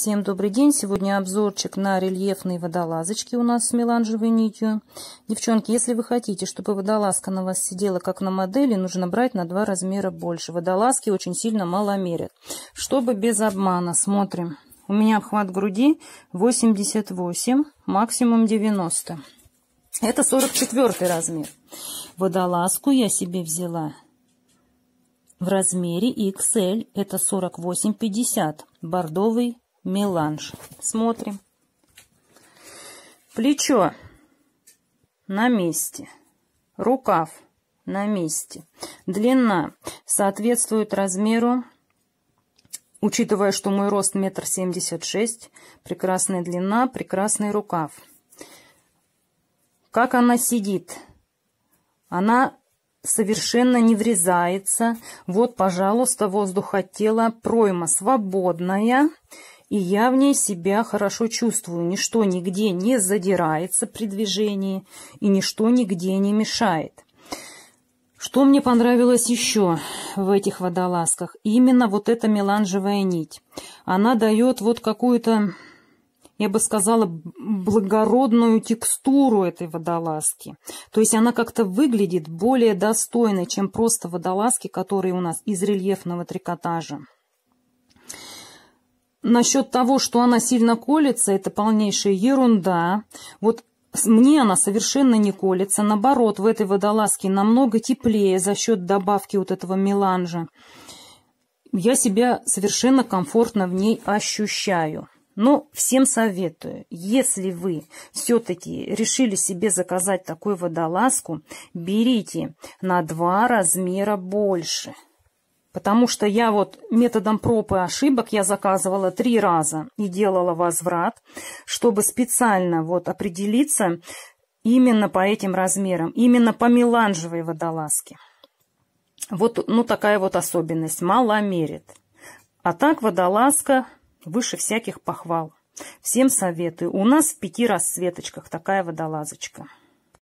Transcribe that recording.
Всем добрый день! Сегодня обзорчик на рельефные водолазочки у нас с меланжевой нитью. Девчонки, если вы хотите, чтобы водолазка на вас сидела как на модели, нужно брать на два размера больше. Водолазки очень сильно мало мерят. Чтобы без обмана, смотрим. У меня обхват груди 88, максимум 90. Это 44 размер. Водолазку я себе взяла в размере XL, это 48-50, бордовый меланж. Смотрим. Плечо на месте. Рукав на месте. Длина соответствует размеру, учитывая, что мой рост метр семьдесят шесть. Прекрасная длина, прекрасный рукав. Как она сидит? Она совершенно не врезается. Вот, пожалуйста, воздух от тела, пройма свободная и я в ней себя хорошо чувствую. Ничто нигде не задирается при движении, и ничто нигде не мешает. Что мне понравилось еще в этих водолазках? Именно вот эта меланжевая нить. Она дает вот какую-то, я бы сказала, благородную текстуру этой водолазки. То есть она как-то выглядит более достойной, чем просто водолазки, которые у нас из рельефного трикотажа насчет того, что она сильно колется, это полнейшая ерунда. Вот мне она совершенно не колется. Наоборот, в этой водолазке намного теплее за счет добавки вот этого меланжа. Я себя совершенно комфортно в ней ощущаю. Но всем советую, если вы все-таки решили себе заказать такую водолазку, берите на два размера больше – Потому что я вот методом проб и ошибок я заказывала три раза и делала возврат, чтобы специально вот определиться именно по этим размерам, именно по меланжевой водолазке. Вот ну, такая вот особенность, мало мерит. А так водолазка выше всяких похвал. Всем советую. У нас в пяти расцветочках такая водолазочка.